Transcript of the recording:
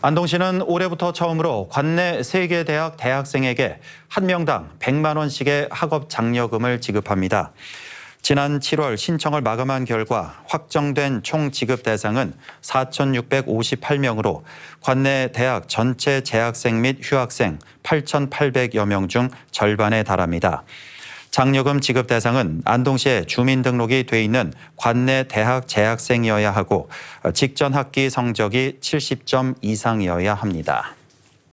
안동시는 올해부터 처음으로 관내 세개 대학 대학생에게 한 명당 100만 원씩의 학업 장려금을 지급합니다. 지난 7월 신청을 마감한 결과 확정된 총 지급 대상은 4,658명으로 관내 대학 전체 재학생 및 휴학생 8,800여 명 중 절반에 달합니다. 장려금 지급 대상은 안동시에 주민등록이 돼 있는 관내 대학 재학생이어야 하고 직전 학기 성적이 70점 이상이어야 합니다.